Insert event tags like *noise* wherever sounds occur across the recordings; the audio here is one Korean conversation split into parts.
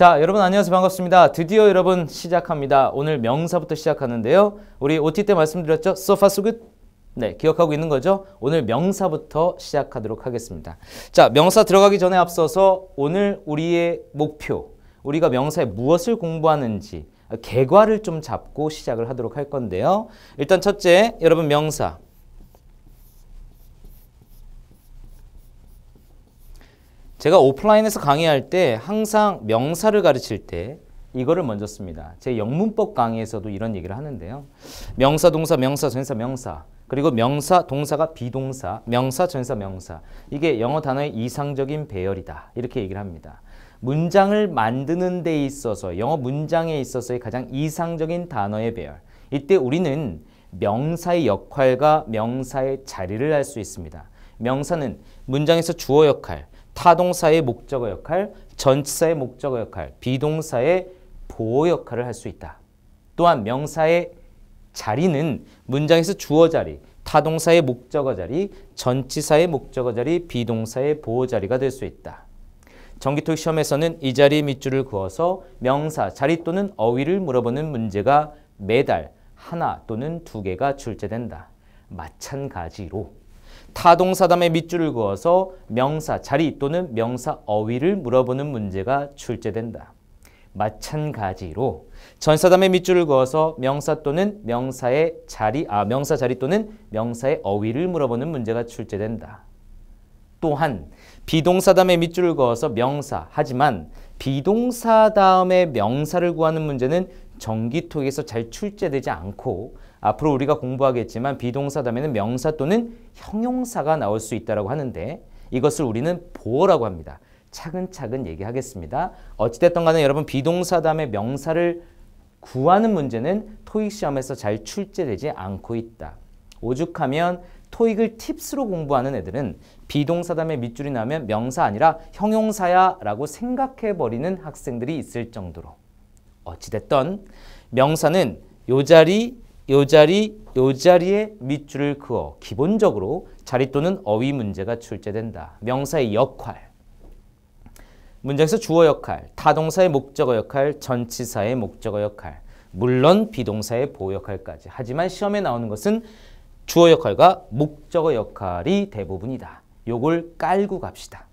자, 여러분 안녕하세요. 반갑습니다. 드디어 여러분 시작합니다. 오늘 명사부터 시작하는데요. 우리 OT 때 말씀드렸죠? So far so good. 네, 기억하고 있는 거죠? 오늘 명사부터 시작하도록 하겠습니다. 자, 명사 들어가기 전에 앞서서 오늘 우리의 목표, 우리가 명사에 무엇을 공부하는지 아, 개괄을 좀 잡고 시작을 하도록 할 건데요. 일단 첫째, 여러분 명사. 제가 오프라인에서 강의할 때 항상 명사를 가르칠 때 이거를 먼저 씁니다. 제 영문법 강의에서도 이런 얘기를 하는데요. 명사, 동사, 명사, 전사, 명사 그리고 명사, 동사가 비동사, 명사, 전사, 명사 이게 영어 단어의 이상적인 배열이다 이렇게 얘기를 합니다. 문장을 만드는 데 있어서 영어 문장에 있어서의 가장 이상적인 단어의 배열 이때 우리는 명사의 역할과 명사의 자리를 알 수 있습니다. 명사는 문장에서 주어 역할, 타동사의 목적어 역할, 전치사의 목적어 역할, 비동사의 보호 역할을 할 수 있다. 또한 명사의 자리는 문장에서 주어 자리, 타동사의 목적어 자리, 전치사의 목적어 자리, 비동사의 보호 자리가 될 수 있다. 정기토 시험에서는 이 자리에 밑줄을 그어서 명사, 자리 또는 어휘를 물어보는 문제가 매달 하나 또는 두 개가 출제된다. 마찬가지로 타동사담의 밑줄을 그어서 명사 자리 또는 명사 어휘를 물어보는 문제가 출제된다. 마찬가지로 전사담의 밑줄을 그어서 명사 또는 명사의 자리 아 명사 자리 또는 명사의 어휘를 물어보는 문제가 출제된다. 또한 비동사담의 밑줄을 그어서 명사 하지만 비동사담의 명사를 구하는 문제는 정기토에서 잘 출제되지 않고 앞으로 우리가 공부하겠지만 비동사 다음에는 명사 또는 형용사가 나올 수 있다고 하는데 이것을 우리는 보어라고 합니다. 차근차근 얘기하겠습니다. 어찌됐든 간에 여러분 비동사 다음에 명사를 구하는 문제는 토익 시험에서 잘 출제되지 않고 있다. 오죽하면 토익을 팁스로 공부하는 애들은 비동사 다음에 밑줄이 나면 명사 아니라 형용사야 라고 생각해버리는 학생들이 있을 정도로 어찌됐던 명사는 요 자리 요 자리 요 자리에 밑줄을 그어 기본적으로 자리 또는 어휘 문제가 출제된다. 명사의 역할. 문장에서 주어 역할, 타동사의 목적어 역할, 전치사의 목적어 역할, 물론 비동사의 보호 역할까지. 하지만 시험에 나오는 것은 주어 역할과 목적어 역할이 대부분이다. 요걸 깔고 갑시다.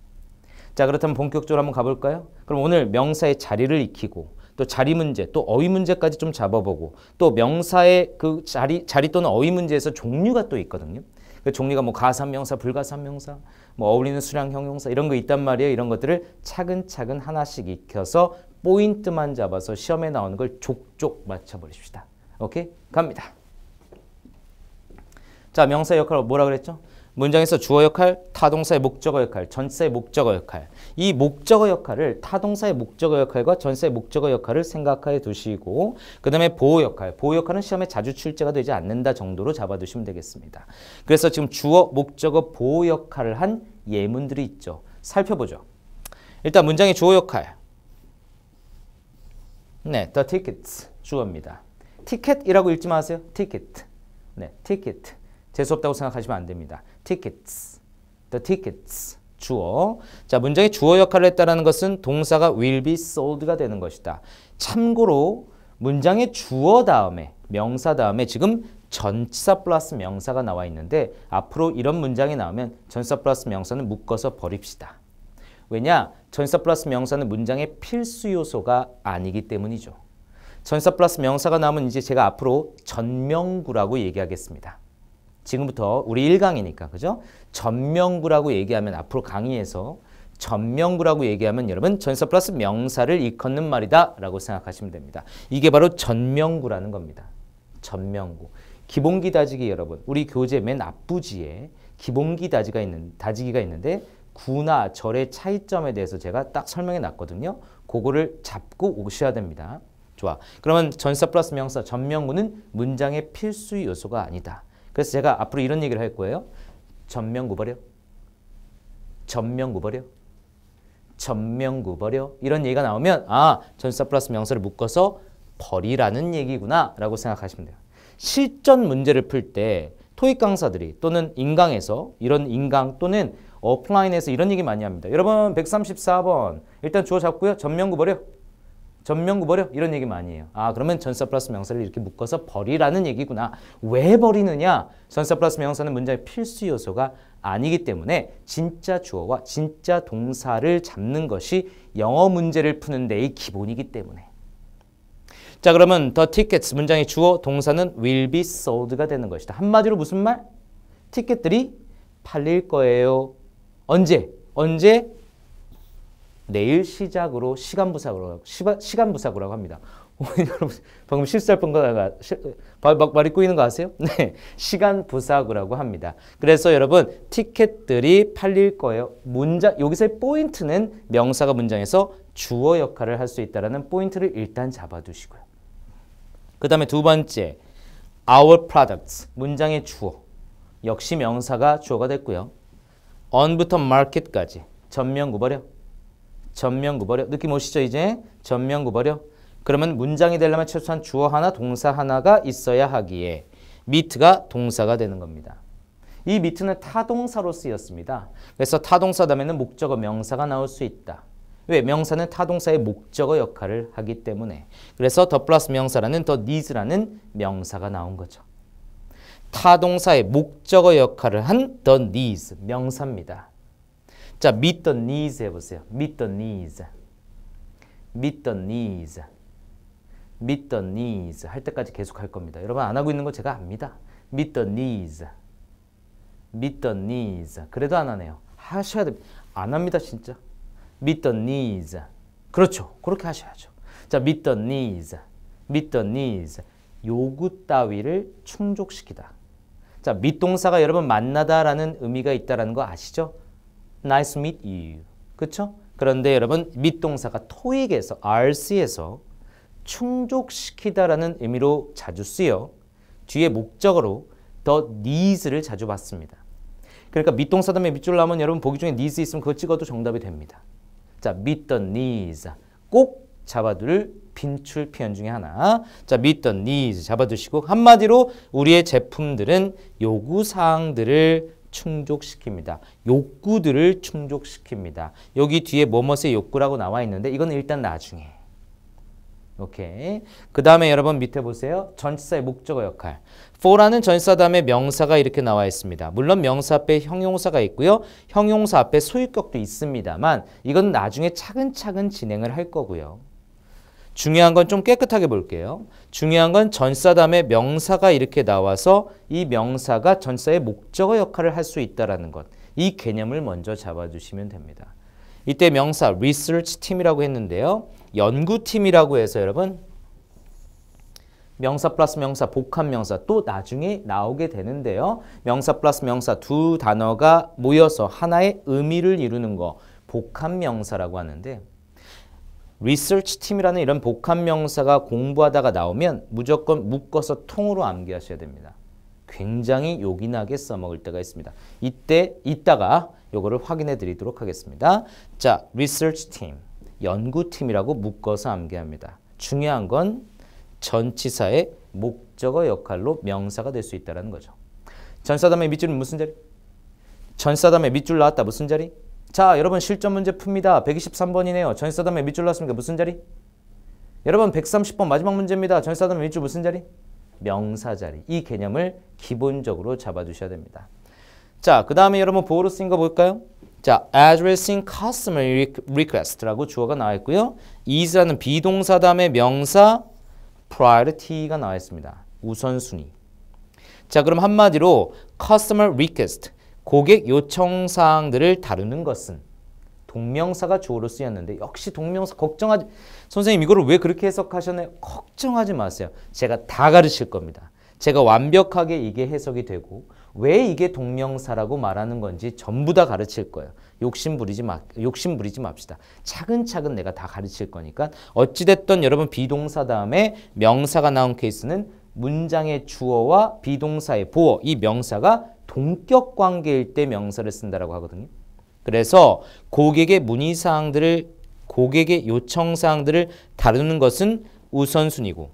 자 그렇다면 본격적으로 한번 가볼까요? 그럼 오늘 명사의 자리를 익히고 또 자리 문제, 또 어휘 문제까지 좀 잡아보고 또 명사의 그 자리, 자리 또는 어휘 문제에서 종류가 또 있거든요. 그 종류가 뭐 가산명사, 불가산명사, 뭐 어울리는 수량 형용사 이런 거 있단 말이에요. 이런 것들을 차근차근 하나씩 익혀서 포인트만 잡아서 시험에 나오는 걸 족족 맞춰버리십시다. 오케이? 갑니다. 자, 명사 역할 뭐라 그랬죠? 문장에서 주어 역할, 타동사의 목적어 역할, 전사의 목적어 역할 이 목적어 역할을 타동사의 목적어 역할과 전사의 목적어 역할을 생각하여 두시고 그 다음에 보호 역할, 보호 역할은 시험에 자주 출제가 되지 않는다 정도로 잡아두시면 되겠습니다. 그래서 지금 주어, 목적어, 보호 역할을 한 예문들이 있죠. 살펴보죠. 일단 문장의 주어 역할 네, the tickets 주어입니다. 티켓이라고 읽지 마세요. 티켓. 네, 티켓. 재수 없다고 생각하시면 안 됩니다. tickets, the tickets. 주어. 자, 문장이 주어 역할을 했다라는 것은 동사가 will be sold가 되는 것이다. 참고로 문장의 주어 다음에 명사 다음에 지금 전치사 플러스 명사가 나와 있는데 앞으로 이런 문장이 나오면 전치사 플러스 명사는 묶어서 버립시다. 왜냐? 전치사 플러스 명사는 문장의 필수 요소가 아니기 때문이죠. 전치사 플러스 명사가 나오면 이제 제가 앞으로 전명구라고 얘기하겠습니다. 지금부터 우리 1강이니까 그죠? 전명구라고 얘기하면 앞으로 강의에서 전명구라고 얘기하면 여러분 전서 플러스 명사를 이컫는 말이다 라고 생각하시면 됩니다. 이게 바로 전명구라는 겁니다. 전명구. 기본기 다지기 여러분 우리 교재 맨 앞부지에 기본기 다지가 있는, 다지기가 있는데 구나 절의 차이점에 대해서 제가 딱 설명해 놨거든요. 그거를 잡고 오셔야 됩니다. 좋아. 그러면 전서 플러스 명사 전명구는 문장의 필수 요소가 아니다. 그래서 제가 앞으로 이런 얘기를 할 거예요. 전면구버려. 전면구버려. 전면구버려. 이런 얘기가 나오면 아전사 플러스 명사를 묶어서 버리라는 얘기구나 라고 생각하시면 돼요. 실전 문제를 풀 때 토익 강사들이 또는 인강에서 이런 인강 또는 오프라인에서 이런 얘기 많이 합니다. 여러분 134번 일단 주어 잡고요. 전면구버려. 전면구 버려 이런 얘기 많이 해요. 아 그러면 전사 플러스 명사를 이렇게 묶어서 버리라는 얘기구나. 왜 버리느냐? 전사 플러스 명사는 문장의 필수 요소가 아니기 때문에 진짜 주어와 진짜 동사를 잡는 것이 영어 문제를 푸는 데의 기본이기 때문에 자 그러면 the tickets 문장의 주어 동사는 will be sold가 되는 것이다. 한마디로 무슨 말? 티켓들이 팔릴 거예요. 언제? 언제? 내일 시작으로 시간 부사구라고 시간 부사구라고 합니다. *laughs* 여러분 방금 실수할 뻔가다가 말이 꼬이는 거 아세요? *laughs* 네, 시간 부사구라고 합니다. 그래서 여러분 티켓들이 팔릴 거예요. 문장 여기서의 포인트는 명사가 문장에서 주어 역할을 할 수 있다라는 포인트를 일단 잡아두시고요. 그 다음에 두 번째 our products 문장의 주어 역시 명사가 주어가 됐고요. on부터 market까지 전면 구버려. 전면구버려. 느낌 오시죠 이제? 전면구버려. 그러면 문장이 되려면 최소한 주어 하나, 동사 하나가 있어야 하기에 미트가 동사가 되는 겁니다. 이 미트는 타동사로 쓰였습니다. 그래서 타동사 다음에는 목적어 명사가 나올 수 있다. 왜? 명사는 타동사의 목적어 역할을 하기 때문에. 그래서 더 플러스 명사라는 더 니즈라는 명사가 나온 거죠. 타동사의 목적어 역할을 한 더 니즈, 명사입니다. 자, meet the needs 해보세요. meet the needs. meet the needs. meet the needs. 할 때까지 계속 할 겁니다. 여러분 안 하고 있는 거 제가 압니다. meet the needs. meet the needs. 그래도 안 하네요. 하셔야 됩니다. 안 합니다, 진짜. meet the needs. 그렇죠. 그렇게 하셔야죠. 자, meet the needs. meet the needs. 요구 따위를 충족시키다. 자, 밑동사가 여러분 만나다라는 의미가 있다라는 거 아시죠? nice to meet you. 그렇죠? 그런데 여러분 밑동사가 토익에서 RC에서 충족시키다라는 의미로 자주 쓰여 뒤에 목적으로 더 needs를 자주 봤습니다. 그러니까 밑동사 다음에 밑줄 나면 여러분 보기 중에 needs 있으면 그거 찍어도 정답이 됩니다. 자, meet the needs. 꼭 잡아둘 빈출 표현 중에 하나. 자, meet the needs 잡아두시고 한마디로 우리의 제품들은 요구사항들을 충족시킵니다. 욕구들을 충족시킵니다. 여기 뒤에 뭐뭇의 욕구라고 나와 있는데 이건 일단 나중에. 오케이. 그 다음에 여러분 밑에 보세요. 전치사의 목적어 역할. for라는 전치사 다음에 명사가 이렇게 나와 있습니다. 물론 명사 앞에 형용사가 있고요. 형용사 앞에 소유격도 있습니다만 이건 나중에 차근차근 진행을 할 거고요. 중요한 건 좀 깨끗하게 볼게요. 중요한 건 전사 다음에 명사가 이렇게 나와서 이 명사가 전사의 목적어 역할을 할 수있다는 것. 이 개념을 먼저 잡아주시면 됩니다. 이때 명사 research 팀이라고 했는데요. 연구팀이라고 해서 여러분 명사 플러스 명사 복합 명사 또 나중에 나오게 되는데요. 명사 플러스 명사 두 단어가 모여서 하나의 의미를 이루는 거 복합 명사라고 하는데 리서치 팀이라는 이런 복합 명사가 공부하다가 나오면 무조건 묶어서 통으로 암기하셔야 됩니다. 굉장히 요긴하게 써먹을 때가 있습니다. 이때 이따가 요거를 확인해 드리도록 하겠습니다. 자, 리서치 팀, 연구팀이라고 묶어서 암기합니다. 중요한 건 전치사의 목적어 역할로 명사가 될 수 있다는 거죠. 전사담의 밑줄은 무슨 자리? 전사담의 밑줄 나왔다 무슨 자리? 자 여러분 실전 문제 풉니다. 123번이네요. 전세 다음에 밑줄 났습니까 무슨 자리? 여러분 130번 마지막 문제입니다. 전세 다음에 밑줄 무슨 자리? 명사 자리. 이 개념을 기본적으로 잡아주셔야 됩니다. 자, 그 다음에 여러분 보호로 쓰인 거 볼까요? 자, addressing customer request라고 주어가 나와 있고요. is라는 비동사 다음에 명사 priority가 나와 있습니다. 우선순위. 자, 그럼 한마디로 customer request, 고객 요청 사항들을 다루는 것은 동명사가 주어로 쓰였는데 역시 동명사 걱정하지 선생님 이거를 왜 그렇게 해석하셨나요? 걱정하지 마세요. 제가 다 가르칠 겁니다. 제가 완벽하게 이게 해석이 되고 왜 이게 동명사라고 말하는 건지 전부 다 가르칠 거예요. 욕심 부리지 마, 욕심 부리지 맙시다. 차근차근 내가 다 가르칠 거니까 어찌됐든 여러분 비동사 다음에 명사가 나온 케이스는 문장의 주어와 비동사의 보어 이 명사가 동격 관계일 때 명사를 쓴다라고 하거든요. 그래서 고객의 문의 사항들을 고객의 요청 사항들을 다루는 것은 우선순위고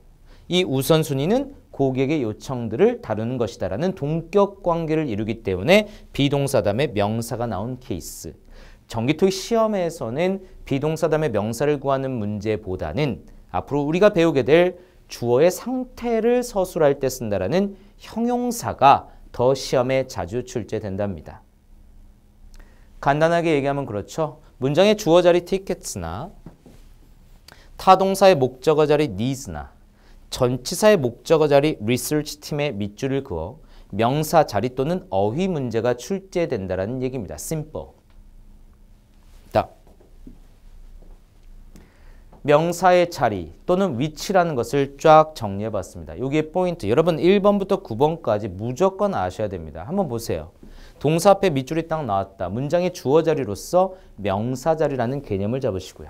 이 우선순위는 고객의 요청들을 다루는 것이다라는 동격 관계를 이루기 때문에 비동사 담에 명사가 나온 케이스. 정기토익 시험에서는 비동사 담에 명사를 구하는 문제보다는 앞으로 우리가 배우게 될 주어의 상태를 서술할 때 쓴다라는 형용사가 더 시험에 자주 출제된답니다. 간단하게 얘기하면 그렇죠. 문장의 주어 자리 tickets나 타동사의 목적어 자리 needs나 전치사의 목적어 자리 research 팀의 밑줄을 그어 명사 자리 또는 어휘 문제가 출제된다는 얘기입니다. simple. 명사의 자리 또는 위치라는 것을 쫙 정리해 봤습니다. 여기에 포인트. 여러분 1번부터 9번까지 무조건 아셔야 됩니다. 한번 보세요. 동사 앞에 밑줄이 딱 나왔다. 문장의 주어 자리로서 명사 자리라는 개념을 잡으시고요.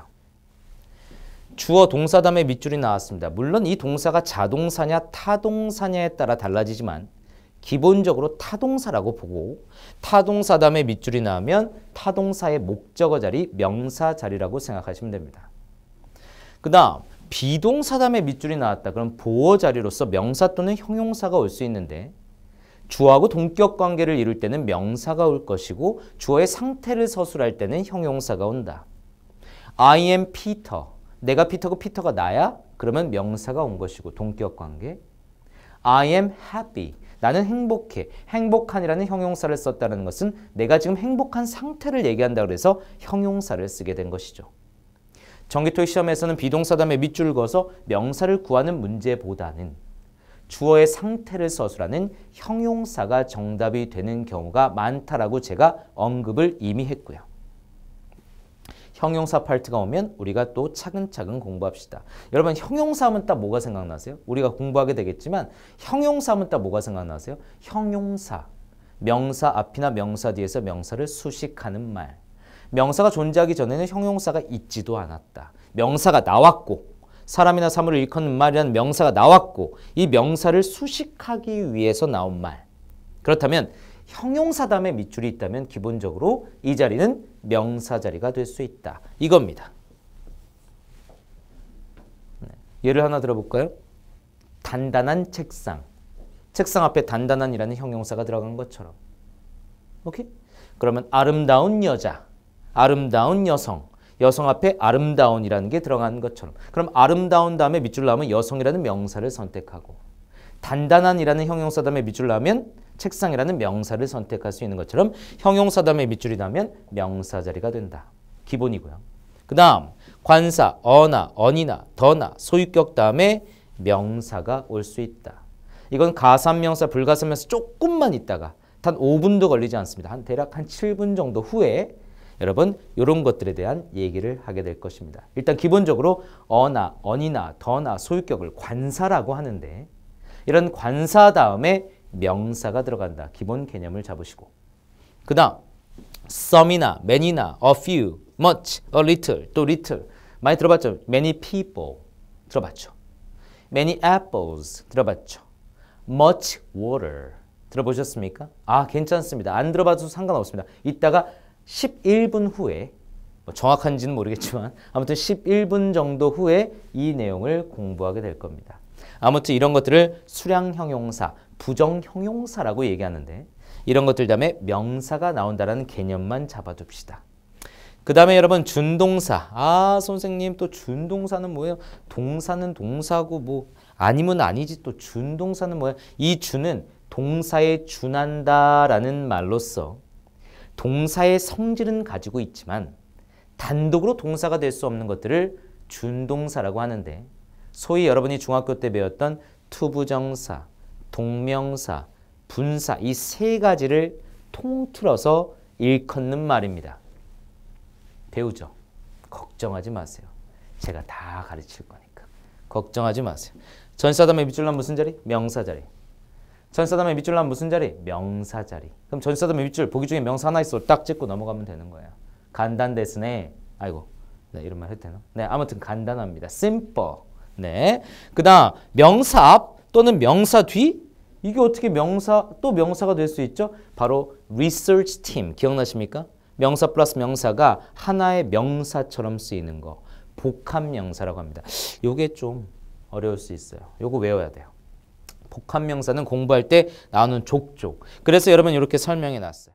주어 동사 다음에 밑줄이 나왔습니다. 물론 이 동사가 자동사냐 타동사냐에 따라 달라지지만 기본적으로 타동사라고 보고 타동사 다음에 밑줄이 나오면 타동사의 목적어 자리, 명사 자리라고 생각하시면 됩니다. 그 다음 비동사담의 밑줄이 나왔다. 그럼 보호 자리로서 명사 또는 형용사가 올 수 있는데 주어하고 동격 관계를 이룰 때는 명사가 올 것이고 주어의 상태를 서술할 때는 형용사가 온다. I am Peter. 내가 피터고 피터가 나야? 그러면 명사가 온 것이고 동격 관계. I am happy. 나는 행복해. 행복한이라는 형용사를 썼다는 것은 내가 지금 행복한 상태를 얘기한다 그래서 형용사를 쓰게 된 것이죠. 정기토익 시험에서는 비동사담에 밑줄 그어서 명사를 구하는 문제보다는 주어의 상태를 서술하는 형용사가 정답이 되는 경우가 많다라고 제가 언급을 이미 했고요. 형용사 파트가 오면 우리가 또 차근차근 공부합시다. 여러분 형용사 하면 딱 뭐가 생각나세요? 우리가 공부하게 되겠지만 형용사 하면 딱 뭐가 생각나세요? 형용사. 명사 앞이나 명사 뒤에서 명사를 수식하는 말. 명사가 존재하기 전에는 형용사가 있지도 않았다. 명사가 나왔고 사람이나 사물을 일컫는 말이란 명사가 나왔고 이 명사를 수식하기 위해서 나온 말. 그렇다면 형용사 다음에 밑줄이 있다면 기본적으로 이 자리는 명사 자리가 될 수 있다. 이겁니다. 네. 예를 하나 들어볼까요? 단단한 책상. 책상 앞에 단단한이라는 형용사가 들어간 것처럼. 오케이? 그러면 아름다운 여자. 아름다운 여성. 여성 앞에 아름다운이라는 게 들어간 것처럼. 그럼 아름다운 다음에 밑줄 나면 여성이라는 명사를 선택하고 단단한이라는 형용사 다음에 밑줄 나면 책상이라는 명사를 선택할 수 있는 것처럼 형용사 다음에 밑줄이 나면 명사 자리가 된다. 기본이고요. 그 다음 관사, 어나, 언이나, 더나, 소유격 다음에 명사가 올 수 있다. 이건 가산명사, 불가산명사 조금만 있다가 단 5분도 걸리지 않습니다. 한 대략 한 7분 정도 후에 여러분 이런 것들에 대한 얘기를 하게 될 것입니다. 일단 기본적으로 어나, 언이나, 더나, 소유격을 관사라고 하는데 이런 관사 다음에 명사가 들어간다. 기본 개념을 잡으시고 그 다음 some이나, many나, a few, much, a little, 또 little 많이 들어봤죠? many people 들어봤죠? many apples 들어봤죠? much water 들어보셨습니까? 아 괜찮습니다. 안 들어봐도 상관없습니다. 이따가 11분 후에 뭐 정확한지는 모르겠지만 아무튼 11분 정도 후에 이 내용을 공부하게 될 겁니다. 아무튼 이런 것들을 수량형용사, 부정형용사라고 얘기하는데 이런 것들 다음에 명사가 나온다라는 개념만 잡아둡시다. 그 다음에 여러분 준동사. 아 선생님 또 준동사는 뭐예요? 동사는 동사고 뭐 아니면 아니지 또 준동사는 뭐야? 이 준은 동사에 준한다라는 말로써 동사의 성질은 가지고 있지만 단독으로 동사가 될 수 없는 것들을 준동사라고 하는데 소위 여러분이 중학교 때 배웠던 투부정사, 동명사, 분사 이 세 가지를 통틀어서 일컫는 말입니다. 배우죠? 걱정하지 마세요. 제가 다 가르칠 거니까. 걱정하지 마세요. 전사담의 밑줄란 무슨 자리? 명사 자리. 전사담의 밑줄 나면 무슨 자리? 명사 자리. 그럼 전사담의 밑줄 보기 중에 명사 하나 있어. 딱 찍고 넘어가면 되는 거예요. 간단데스네. 아이고. 네, 이런 말 해도 되나? 네, 아무튼 간단합니다. 심 i 네. 그다음 명사 앞 또는 명사 뒤 이게 어떻게 명사 또 명사가 될 수 있죠? 바로 research team. 기억나십니까? 명사 플러스 명사가 하나의 명사처럼 쓰이는 거. 복합 명사라고 합니다. 요게 좀 어려울 수 있어요. 요거 외워야 돼요. 복합명사는 공부할 때 나오는 족족. 그래서 여러분 이렇게 설명해 놨어요.